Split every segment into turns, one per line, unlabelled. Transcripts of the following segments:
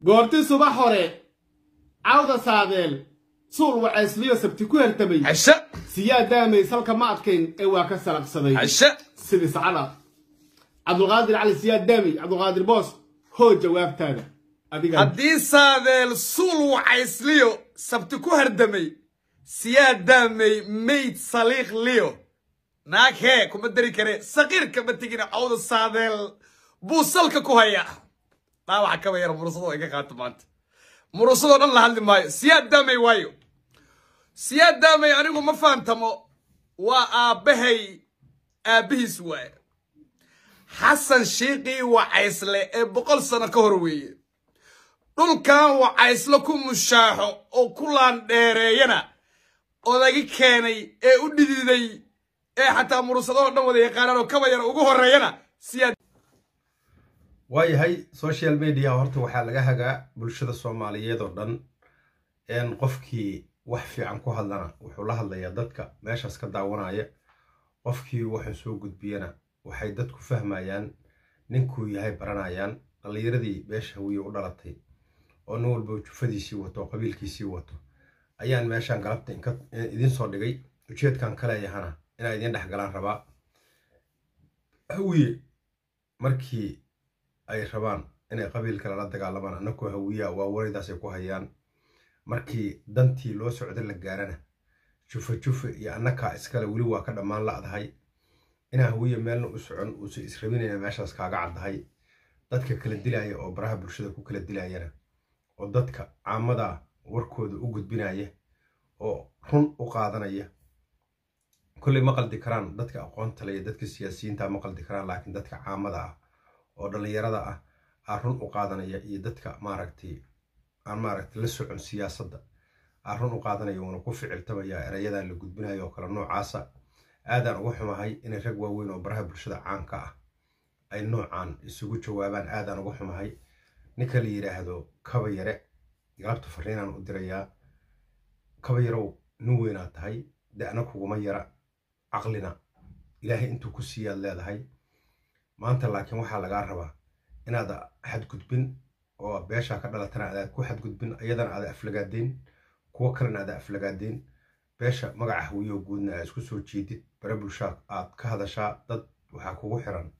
goorti subax hore cawda saadeel suul wacaysliyo sabti ku hertamay siyaa daamay salka ma adkayn ee waa ka salaqsaday sidii sacada cabdulqaadir cali siyaa daamay cabdulqaadir boos hoo jawaabtaada haddii saadeel suul wacaysliyo sabti ku hardamay siyaa daamay mayd saliiq liyo naag hee kuma dari kare saqiir kama tegina cawda saadeel buu salka ku hayaa dhaawaca kaba yar iga qaato maanta dhan la hadli maayo siyaa daamay waayo siyaa daamay anigu ma faantamo waa aabbahay aabihiis waaye xasan shiiqii wacaysle ee boqol sano ka hor weeye dhulkan wacayslo ku mushaaxo oo ku laandheereeyana odagi keenay ee u dhididay ee xataa mursadoo dhan wada yaqaanaan oo kaba yar ugu horreeyana siyaa waayahay
social media horta waxaa laga hagaa bulshada soomaaliyeed oo dhan qofkii wax fiican ku hadlana wuxuu la hadlayaa dadka meeshaas ka daawanaya qofkii waxuu soo gudbiyana waxay dadku fahmayaan ninkuu yahay baranayaan dhallinyaradii meesha hawiye u dhalatay oo nin walba jufadiisii wato oo qabiilkiisii wato ayaan meeshaan galabta idiin soo dhigay ujeedkan kaleeyahana inaa idin dhexgalaan rabaa hawiye markii ay rabaan inay qabiil kale la dagaalamaan annakoo hawiyaa waa wareydaasay ku hayaan markii dantii loo socda la gaarana jufe jufe iyo anakaa iskale weli waa ka dhammaan la'dahay inaa hawiya meelna u socon uuse israbinayna meeshaas kaaga caddahay dadka kala dilaya oo baraha bulshada ku kala dilayana oo dadka caamadaa warkooda u gudbinaya oo run u qaadanaya kolley ma qaldi karaan dadka aqoonta laya dadka siyaasiyiinta ma qaldi karaan laakiin dadka caamada ah oo dhallinyarada ah arun u qaadanaya iyo dadka maaragtay aan maaragtay la socon siyaasadda arun u qaadanaya wuuna ku ficiltamaya ereyada la gudbinayo oo kale noocaasa aadaan uga xumahay inay rag waaweyn oo baraha bulshada caanka ah ay noocaan isugu jawaabaan aadaan uga xumahay ninka la yidhaahdo kaba yare galabta fariinaan u dirayaa kaba yarow nin weynaad tahay da'na kuguma yara caqlina ilaahay intuu ku siiyaad leedahay maanta laakiin waxaa lagaa rabaa inaad xadgudbin oo beeshaa ka dhalatana adaad ku xadgudbin iyadana aad aflagaadeyn kuwo kalena aada aflagaadeyn beesha magaca hawiyo guudna aad isku soo jeedid bare bulshaa aad ka hadashaa dad waxaa kugu xiran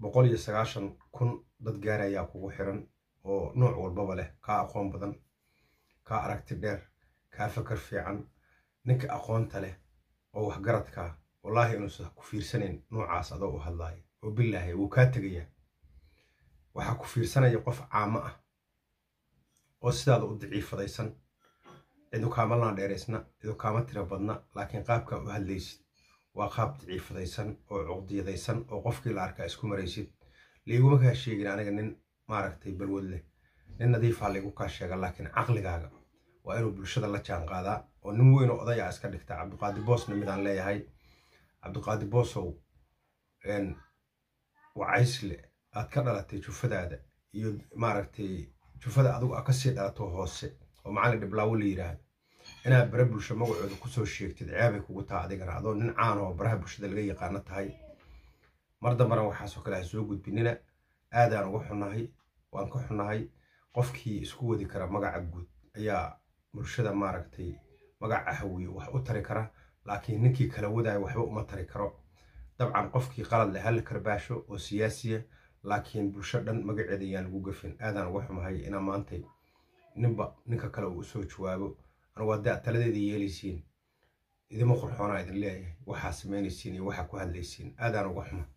boqol iyo sagaashan kun dad gaarayaa kugu xiran oo nooc walbaba leh kaa aqoon badan kaa aragti dheer kaa fakar fiican ninka aqoonta leh oo waxgaradkaa wallaahi inuusan ku fiirsanayn noocaas adoo u hadlaayo oo bilaahi wuu kaa tegayaa waxaa ku fiirsanaya qof caamo ah oo sidaada u daciifadaysan cidu kaama dheeraysna cidu kaama tira badna laakiin qaabkaa u hadlaysid waa qaab daciifadaysan oo cuqdiyadaysan oo qofkii la arkaa isku maraysid laiguma kaa sheegin aniga nin maaragtay balwad leh nin nadiifaa ah laigu kaa sheega laakiin caqligaaga waa inuu bulshada la jaanqaadaa oo nin weyn oo odayaa iska dhigtaa cabdiqaadi boosna midaan leeyahay cabdiqaadi boosow wacaysle aad ka dhalatay jufadaada iyo maaragtay jufada adugu aad kasii dhalato hoose oo macalin dhiblaawo la yiraahdo inaad bara bulsha magacooda kusoo sheegtid ceebay kugu taa adigana adoo nin caan oo baraha bulshada laga yaqaano tahay mar dambana waxaasoo kale ha soo gudbinina aadaan uga xunahay waan ka xunahay qofkii isku wadi kara magaca guud ayaa bulshada maaragtay magaca hawiye wax u tari kara laakiin ninkii kala wadaayo waxba uma tari karo dabcan qofkii qalad leh hal karbaasho oo siyaasiya laakiin bulsho dhan magaceeda ayaan lagu gafin aadaan uga xumahay inaa maantay ninba ninka kale uu usoo jawaabo anugu haddaa taladeeda yeelaysiin idima qurxoonaa idin leeyahay waxaa samaynaysiin iyo waxaa ku hadlaysiin aadaan uga xuma